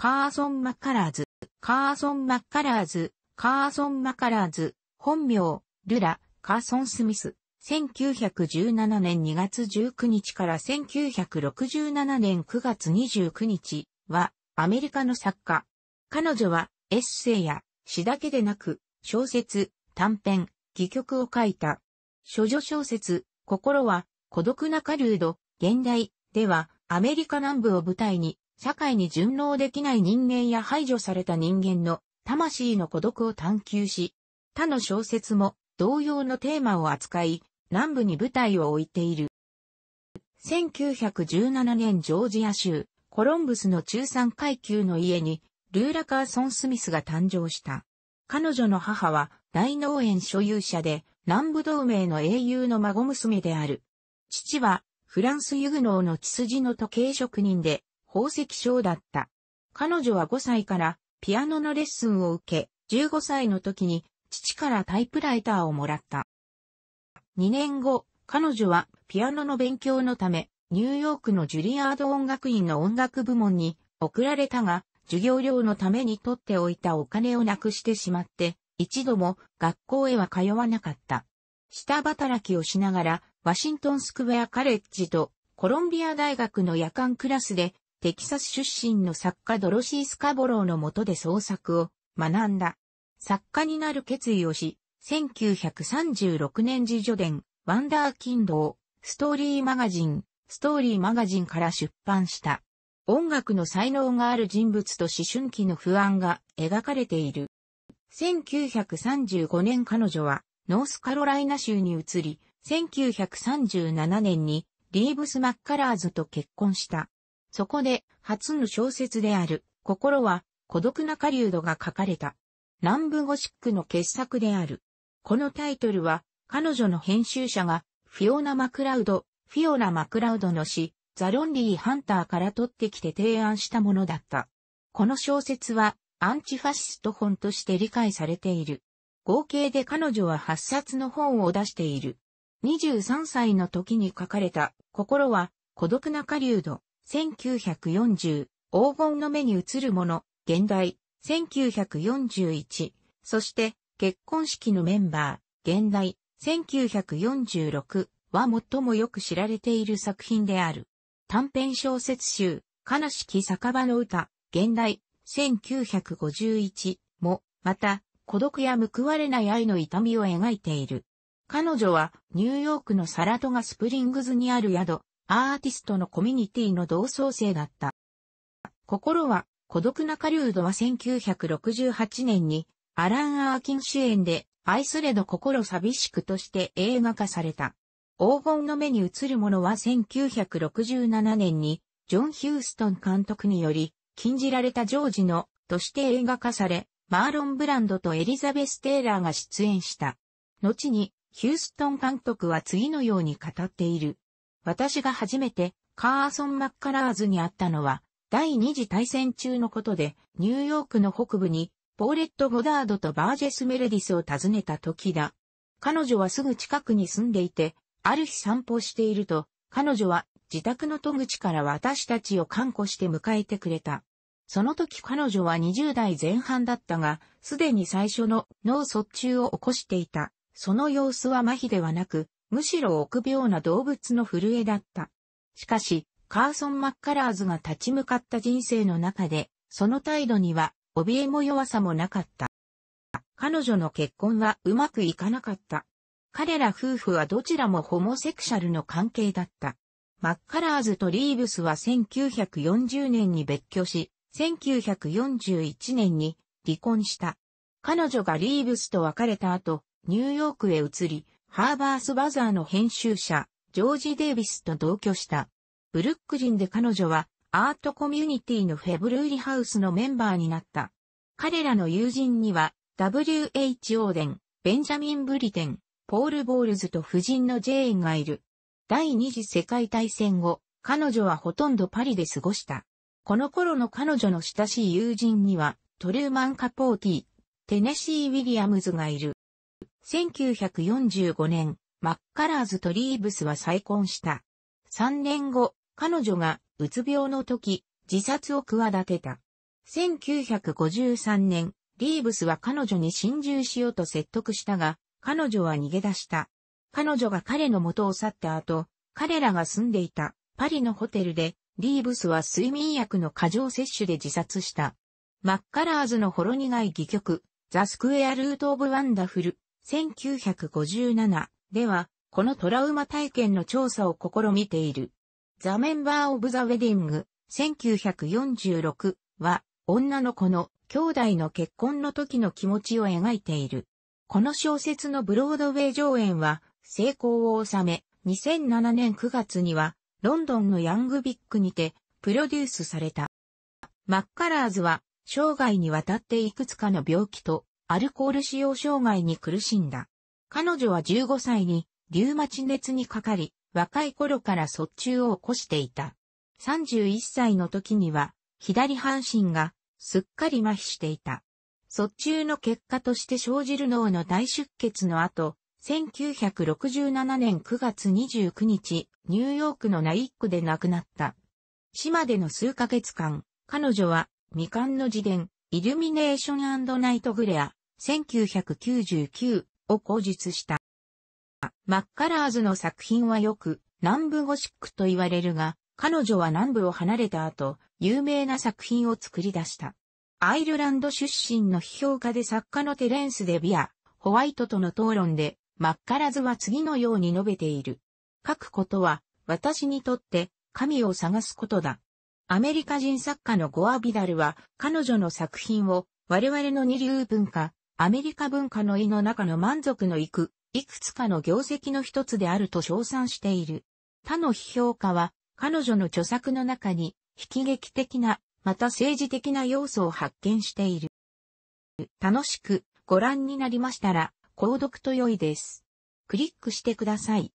カーソン・マッカラーズ、カーソン・マッカラーズ、カーソン・マッカラーズ、本名、ルラ、カーソン・スミス、1917年2月19日から1967年9月29日は、アメリカの作家。彼女は、エッセイや、詩だけでなく、小説、短編、戯曲を書いた。諸女小説、心は、孤独なカルード、現代、では、アメリカ南部を舞台に、社会に順応できない人間や排除された人間の魂の孤独を探求し、他の小説も同様のテーマを扱い、南部に舞台を置いている。1917年ジョージア州、コロンブスの中産階級の家に、ルーラ・カーソン・スミスが誕生した。彼女の母は大農園所有者で、南部同盟の英雄の孫娘である。父は、フランスユグノーの血筋の時計職人で、宝石賞だった。彼女は5歳からピアノのレッスンを受け、15歳の時に父からタイプライターをもらった。2年後、彼女はピアノの勉強のため、ニューヨークのジュリアード音楽院の音楽部門に送られたが、授業料のために取っておいたお金をなくしてしまって、一度も学校へは通わなかった。下働きをしながら、ワシントンスクウェアカレッジとコロンビア大学の夜間クラスでテキサス出身の作家ドロシー・スカボローの下で創作を学んだ。作家になる決意をし、1936年自助伝、ワンダーキンドを、ストーリーマガジン、ストーリーマガジンから出版した。音楽の才能がある人物と思春期の不安が描かれている。1935年彼女はノースカロライナ州に移り、1937年にリーブス・マッカラーズと結婚した。そこで、初の小説である、心は、孤独な狩人が書かれた。南部ゴシックの傑作である。このタイトルは、彼女の編集者が、フィオナ・マクラウド、フィオナ・マクラウドの詩、ザ・ロンリー・ハンターから取ってきて提案したものだった。この小説は、アンチファシスト本として理解されている。合計で彼女は8冊の本を出している。23歳の時に書かれた、心は、孤独な狩人。1940、黄金の目に映るもの、現代、1941、そして、結婚式のメンバー、現代、1946は最もよく知られている作品である。短編小説集、悲しき酒場の歌、現代、1951も、また、孤独や報われない愛の痛みを描いている。彼女は、ニューヨークのサラトガスプリングズにある宿、アーティストのコミュニティの同窓生だった。心は孤独なカリュードは1968年にアラン・アーキン主演で愛すれど心寂しくとして映画化された。黄金の目に映るものは1967年にジョン・ヒューストン監督により禁じられたジョージのとして映画化され、マーロン・ブランドとエリザベス・テイラーが出演した。後にヒューストン監督は次のように語っている。私が初めてカーソン・マッカラーズに会ったのは、第二次大戦中のことで、ニューヨークの北部に、ポーレット・ゴダードとバージェス・メルディスを訪ねた時だ。彼女はすぐ近くに住んでいて、ある日散歩していると、彼女は自宅の戸口から私たちを看護して迎えてくれた。その時彼女は20代前半だったが、すでに最初の脳卒中を起こしていた。その様子は麻痺ではなく、むしろ臆病な動物の震えだった。しかし、カーソン・マッカラーズが立ち向かった人生の中で、その態度には、怯えも弱さもなかった。彼女の結婚はうまくいかなかった。彼ら夫婦はどちらもホモセクシャルの関係だった。マッカラーズとリーブスは1940年に別居し、1941年に離婚した。彼女がリーブスと別れた後、ニューヨークへ移り、ハーバースバザーの編集者、ジョージ・デイビスと同居した。ブルックリンで彼女は、アートコミュニティのフェブルーリハウスのメンバーになった。彼らの友人には、W.H. オーデン、ベンジャミン・ブリテン、ポール・ボールズと夫人のジェーンがいる。第二次世界大戦後、彼女はほとんどパリで過ごした。この頃の彼女の親しい友人には、トルーマン・カポーティ、テネシー・ウィリアムズがいる。1945年、マッカラーズとリーブスは再婚した。3年後、彼女がうつ病の時、自殺を企てた。1953年、リーブスは彼女に侵入しようと説得したが、彼女は逃げ出した。彼女が彼の元を去った後、彼らが住んでいたパリのホテルで、リーブスは睡眠薬の過剰摂取で自殺した。マッカラーズのほろ苦い戯曲、ザ・スクエア・ルート・オブ・ワンダフル1957では、このトラウマ体験の調査を試みている。ザ・メンバー・オブ・ザ・ウェディング、1946は、女の子の兄弟の結婚の時の気持ちを描いている。この小説のブロードウェイ上演は成功を収め、2007年9月にはロンドンのヤングビッグにてプロデュースされた。マッカラーズは生涯にわたっていくつかの病気とアルコール使用障害に苦しんだ。彼女は15歳に、リュウマチ熱にかかり、若い頃から卒中を起こしていた。31歳の時には、左半身が、すっかり麻痺していた。卒中の結果として生じる脳の大出血の後、1967年9月29日、ニューヨークのナイックで亡くなった。島での数ヶ月間、彼女は、未完の自伝、イルミネーションナイトグレア、1999を口述した。マッカラーズの作品はよく南部ゴシックと言われるが、彼女は南部を離れた後、有名な作品を作り出した。アイルランド出身の批評家で作家のテレンス・デビア、ホワイトとの討論で、マッカラズは次のように述べている。書くことは、私にとって、神を探すことだ。アメリカ人作家のゴア・ビダルは、彼女の作品を、我々の二流文化、アメリカ文化の意の中の満足のいく、いくつかの業績の一つであると称賛している。他の批評家は、彼女の著作の中に、悲劇的な、また政治的な要素を発見している。楽しくご覧になりましたら、購読と良いです。クリックしてください。